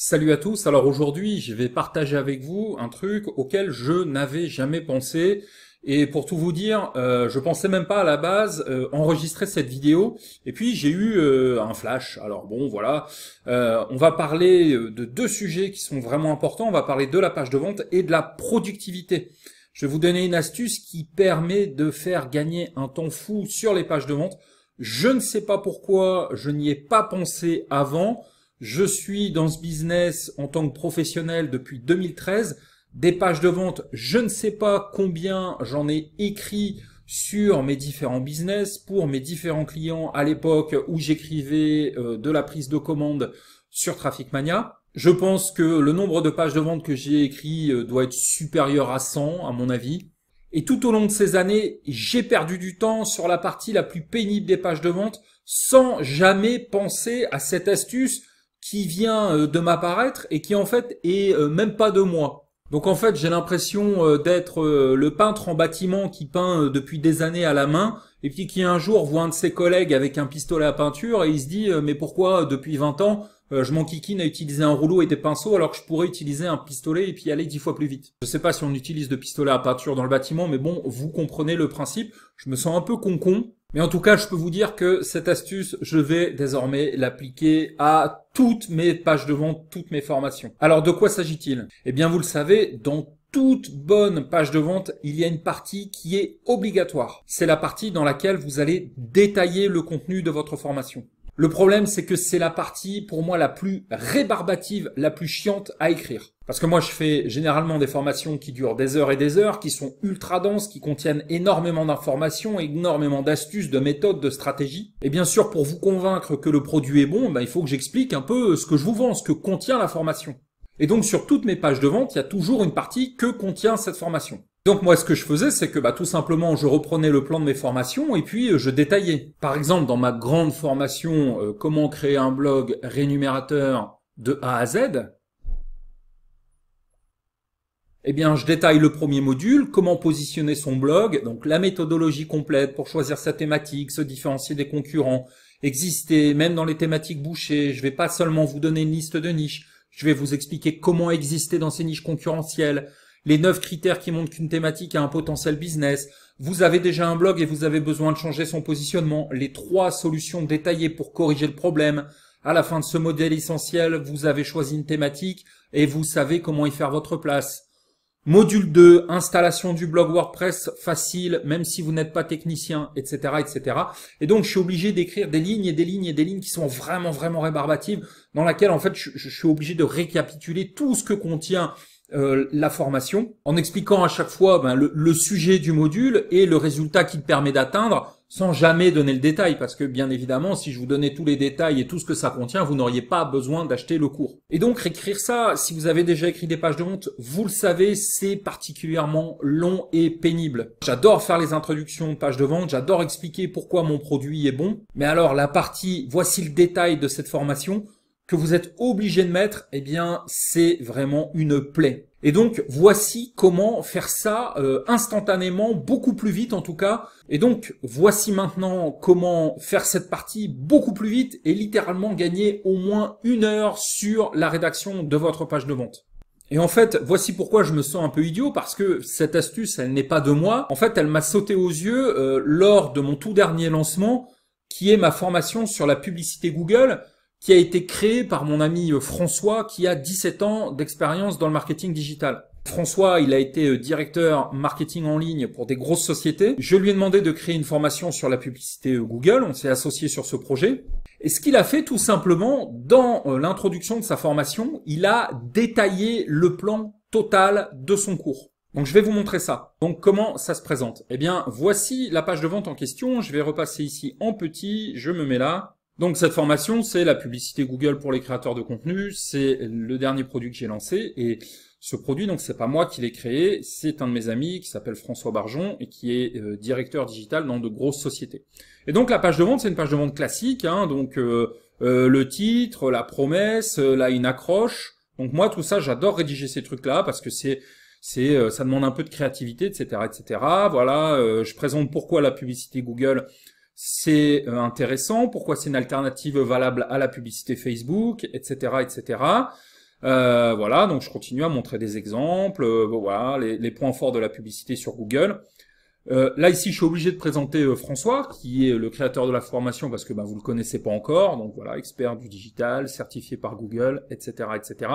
Salut à tous, alors aujourd'hui je vais partager avec vous un truc auquel je n'avais jamais pensé et pour tout vous dire, euh, je pensais même pas à la base euh, enregistrer cette vidéo. Et puis j'ai eu euh, un flash. Alors bon, voilà. on va parler de deux sujets qui sont vraiment importants. On va parler de la page de vente et de la productivité. Je vais vous donner une astuce qui permet de faire gagner un temps fou sur les pages de vente. Je ne sais pas pourquoi je n'y ai pas pensé avant je suis dans ce business en tant que professionnel depuis 2013. Des pages de vente, je ne sais pas combien j'en ai écrit sur mes différents business pour mes différents clients à l'époque où j'écrivais euh, de la prise de commande sur Traffic Mania. Je pense que le nombre de pages de vente que j'ai écrit euh, doit être supérieur à 100 à mon avis. Et tout au long de ces années, j'ai perdu du temps sur la partie la plus pénible des pages de vente sans jamais penser à cette astuce qui vient euh, de m'apparaître et qui en fait est euh, même pas de moi. Donc en fait, j'ai l'impression euh, d'être le peintre en bâtiment qui peint depuis des années à la main et puis qui un jour voit un de ses collègues avec un pistolet à peinture et il se dit mais pourquoi depuis 20 ans je m'enquiquine à utiliser un rouleau et des pinceaux alors que je pourrais utiliser un pistolet et puis aller dix fois plus vite. Je sais pas si on utilise de pistolet à peinture dans le bâtiment mais bon, vous comprenez le principe. Je me sens un peu concon mais en tout cas, je peux vous dire que cette astuce, je vais désormais l'appliquer à toutes mes pages de vente, toutes mes formations. Alors de quoi s'agit-il Eh bien, vous le savez, dans toute bonne page de vente, il y a une partie qui est obligatoire. C'est la partie dans laquelle vous allez détailler le contenu de votre formation. Le problème, c'est que c'est la partie, pour moi, la plus rébarbative, la plus chiante à écrire. Parce que moi, je fais généralement des formations qui durent des heures et des heures, qui sont ultra denses, qui contiennent énormément d'informations, énormément d'astuces, de méthodes, de stratégies. Et bien sûr, pour vous convaincre que le produit est bon, ben, il faut que j'explique un peu ce que je vous vends, ce que contient la formation. Et donc, sur toutes mes pages de vente, il y a toujours une partie que contient cette formation. Donc moi, ce que je faisais, c'est que bah, tout simplement, je reprenais le plan de mes formations et puis euh, je détaillais. Par exemple, dans ma grande formation euh, Comment créer un blog rémunérateur de A à Z, eh bien, je détaille le premier module, comment positionner son blog, donc la méthodologie complète pour choisir sa thématique, se différencier des concurrents, exister, même dans les thématiques bouchées. Je ne vais pas seulement vous donner une liste de niches, je vais vous expliquer comment exister dans ces niches concurrentielles, les neuf critères qui montrent qu'une thématique a un potentiel business, vous avez déjà un blog et vous avez besoin de changer son positionnement, les trois solutions détaillées pour corriger le problème. À la fin de ce modèle essentiel, vous avez choisi une thématique et vous savez comment y faire votre place. Module 2, installation du blog WordPress facile, même si vous n'êtes pas technicien, etc., etc. Et donc, je suis obligé d'écrire des lignes et des lignes et des lignes qui sont vraiment, vraiment rébarbatives, dans laquelle, en fait, je, je suis obligé de récapituler tout ce que contient euh, la formation en expliquant à chaque fois ben, le, sujet du module et le résultat qu'il permet d'atteindre sans jamais donner le détail parce que bien évidemment si je vous donnais tous les détails et tout ce que ça contient vous n'auriez pas besoin d'acheter le cours et donc écrire ça si vous avez déjà écrit des pages de vente vous le savez c'est particulièrement long et pénible j'adore faire les introductions de pages de vente j'adore expliquer pourquoi mon produit est bon mais alors la partie voici le détail de cette formation que vous êtes obligé de mettre, eh bien, c'est vraiment une plaie. Et donc, voici comment faire ça euh, instantanément, beaucoup plus vite en tout cas. Et donc, voici maintenant comment faire cette partie beaucoup plus vite et littéralement gagner au moins une heure sur la rédaction de votre page de vente. Et en fait, voici pourquoi je me sens un peu idiot, parce que cette astuce, elle n'est pas de moi. En fait, elle m'a sauté aux yeux euh, lors de mon tout dernier lancement, qui est ma formation sur la publicité Google, qui a été créé par mon ami euh, François, qui a 17 ans d'expérience dans le marketing digital. François, il a été euh, directeur marketing en ligne pour des grosses sociétés. Je lui ai demandé de créer une formation sur la publicité euh, Google. On s'est associé sur ce projet. Et ce qu'il a fait tout simplement, dans l'introduction de sa formation, il a détaillé le plan total de son cours. Donc je vais vous montrer ça. Donc comment ça se présente Eh bien voici la page de vente en question. Je vais repasser ici en petit. Je me mets là. Donc cette formation, c'est la publicité Google pour les créateurs de contenu, c'est le dernier produit que j'ai lancé et ce produit, donc c'est pas moi qui l'ai créé, c'est un de mes amis qui s'appelle François Barjon et qui est euh, directeur digital dans de grosses sociétés. Et donc la page de vente, c'est une page de vente classique, hein, donc euh, euh, le titre, la promesse, là une accroche. Donc moi tout ça, j'adore rédiger ces trucs-là parce que c'est c'est ça demande un peu de créativité, etc., etc. Voilà, je présente pourquoi la publicité Google c'est euh, intéressant, pourquoi c'est une alternative valable à la publicité Facebook, etc., etc. Euh, voilà, donc je continue à montrer des exemples, euh, voilà, les, points forts de la publicité sur Google. là ici, je suis obligé de présenter François, qui est le créateur de la formation, parce que vous bah, vous le connaissez pas encore, donc voilà, expert du digital, certifié par Google, etc., etc.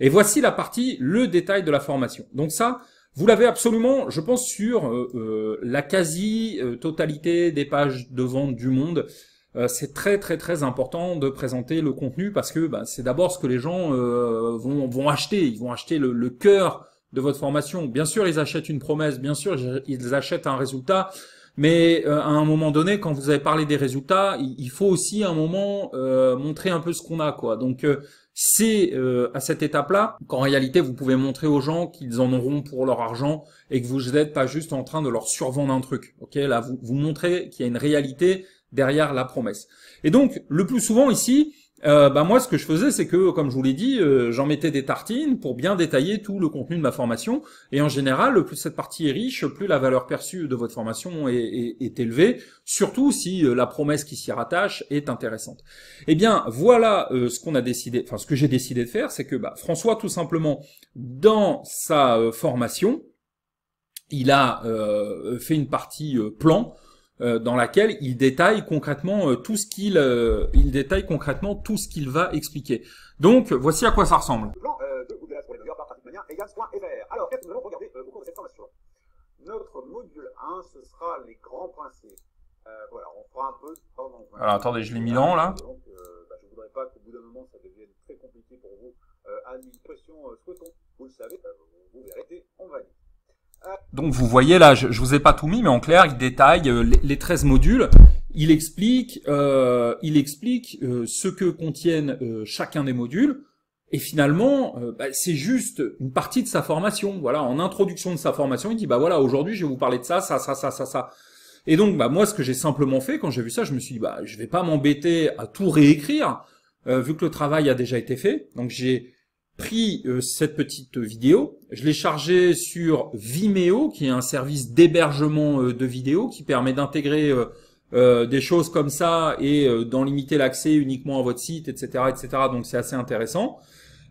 Et voici la partie le détail de la formation. Donc ça, vous l'avez absolument, je pense, sur euh, euh, la quasi-totalité des pages de vente du monde. Euh, c'est très très très important de présenter le contenu parce que bah, c'est d'abord ce que les gens vont, acheter. Ils vont acheter le, cœur de votre formation. Bien sûr, ils achètent une promesse, bien sûr, ils achètent un résultat. Mais à un moment donné, quand vous avez parlé des résultats, il, faut aussi à un moment montrer un peu ce qu'on a. quoi. Donc c'est euh, à cette étape-là qu'en réalité vous pouvez montrer aux gens qu'ils en auront pour leur argent et que vous n'êtes pas juste en train de leur survendre un truc. Ok, là vous, vous montrez qu'il y a une réalité derrière la promesse. Et donc le plus souvent ici, euh, bah, moi, ce que je faisais, c'est que, comme je vous l'ai dit, euh, j'en mettais des tartines pour bien détailler tout le contenu de ma formation. Et en général, plus cette partie est riche, plus la valeur perçue de votre formation est, élevée, surtout si euh, la promesse qui s'y rattache est intéressante. Eh bien, voilà euh, ce qu'on a décidé, enfin ce que j'ai décidé de faire, c'est que bah, François, tout simplement, dans sa formation, il a fait une partie plan euh, dans laquelle il détaille concrètement euh, tout ce qu'il euh, il détaille concrètement tout ce qu'il va expliquer. Donc voici à quoi ça ressemble. Alors module ce les attendez, je l'ai mis dans là. Donc vous voyez là, je, vous ai pas tout mis, mais en clair, il détaille euh, les, 13 modules. Il explique, euh, il explique euh, ce que contiennent chacun des modules. Et finalement, bah, c'est juste une partie de sa formation. Voilà, en introduction de sa formation, il dit bah voilà, aujourd'hui, je vais vous parler de ça, ça, ça, ça, ça, ça. Et donc, bah moi, ce que j'ai simplement fait quand j'ai vu ça, je me suis dit bah je vais pas m'embêter à tout réécrire vu que le travail a déjà été fait. Donc j'ai pris euh, cette petite vidéo, je l'ai chargée sur Vimeo, qui est un service d'hébergement euh, de vidéos qui permet d'intégrer euh, des choses comme ça et d'en limiter l'accès uniquement à votre site, etc., etc. Donc c'est assez intéressant.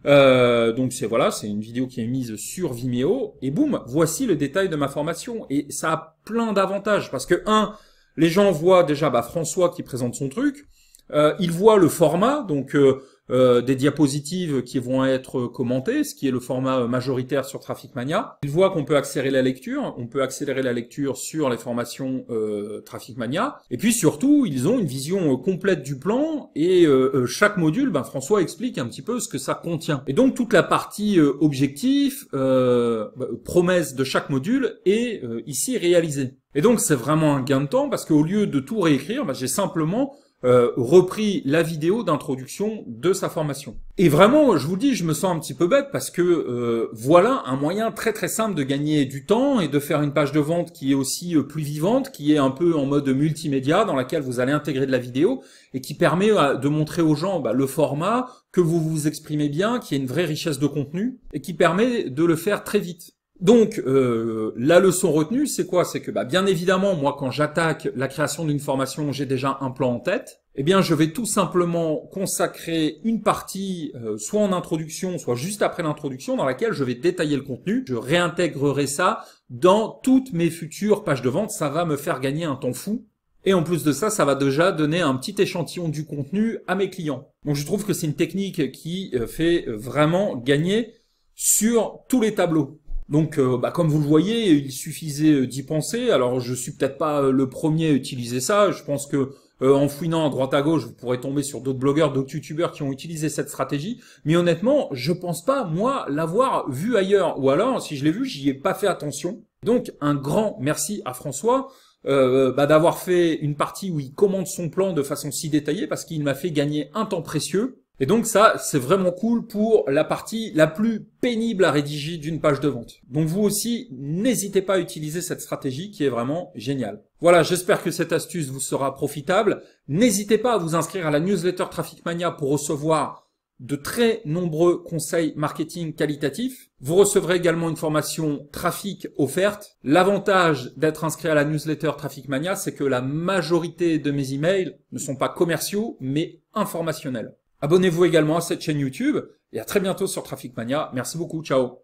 donc c'est voilà, c'est une vidéo qui est mise sur Vimeo et boum, voici le détail de ma formation et ça a plein d'avantages parce que un, les gens voient déjà bah, François qui présente son truc. Ils euh, il voit le format, donc euh, euh, des diapositives qui vont être commentées, ce qui est le format majoritaire sur Traffic Mania. Il voit qu'on peut accélérer la lecture, on peut accélérer la lecture sur les formations euh, Traffic Mania. Et puis surtout, ils ont une vision complète du plan et chaque module, ben, François explique un petit peu ce que ça contient. Et donc toute la partie objectif, bah, promesse de chaque module est ici réalisée. Et donc c'est vraiment un gain de temps parce qu'au lieu de tout réécrire, ben, j'ai simplement euh, repris la vidéo d'introduction de sa formation. Et vraiment, je vous dis, je me sens un petit peu bête parce que euh, voilà un moyen très très simple de gagner du temps et de faire une page de vente qui est aussi euh, plus vivante, qui est un peu en mode multimédia dans laquelle vous allez intégrer de la vidéo et qui permet de montrer aux gens bah, le format, que vous vous exprimez bien, qui y a une vraie richesse de contenu et qui permet de le faire très vite donc euh, la leçon retenue, c'est quoi C'est que bah, bien évidemment, moi quand j'attaque la création d'une formation, j'ai déjà un plan en tête. Eh bien, je vais tout simplement consacrer une partie, euh, soit en introduction, soit juste après l'introduction, dans laquelle je vais détailler le contenu. Je réintégrerai ça dans toutes mes futures pages de vente. Ça va me faire gagner un temps fou. Et en plus de ça, ça va déjà donner un petit échantillon du contenu à mes clients. Donc je trouve que c'est une technique qui euh, fait vraiment gagner sur tous les tableaux. Donc, euh, bah, comme vous le voyez, il suffisait euh, d'y penser. Alors, je suis peut-être pas euh, le premier à utiliser ça. Je pense que en fouinant à droite à gauche, vous pourrez tomber sur d'autres blogueurs, d'autres youtubeurs qui ont utilisé cette stratégie. Mais honnêtement, je pense pas, moi, l'avoir vu ailleurs. Ou alors, si je l'ai vu, j'y ai pas fait attention. Donc, un grand merci à François. Bah, d'avoir fait une partie où il commente son plan de façon si détaillée parce qu'il m'a fait gagner un temps précieux et donc ça, c'est vraiment cool pour la partie la plus pénible à rédiger d'une page de vente. Donc vous aussi, n'hésitez pas à utiliser cette stratégie qui est vraiment géniale. Voilà, j'espère que cette astuce vous sera profitable. N'hésitez pas à vous inscrire à la newsletter Traffic Mania pour recevoir de très nombreux conseils marketing qualitatifs. Vous recevrez également une formation trafic offerte. L'avantage d'être inscrit à la newsletter Traffic Mania, c'est que la majorité de mes emails ne sont pas commerciaux, mais informationnels. Abonnez-vous également à cette chaîne YouTube et à très bientôt sur Traffic Mania. Merci beaucoup. Ciao.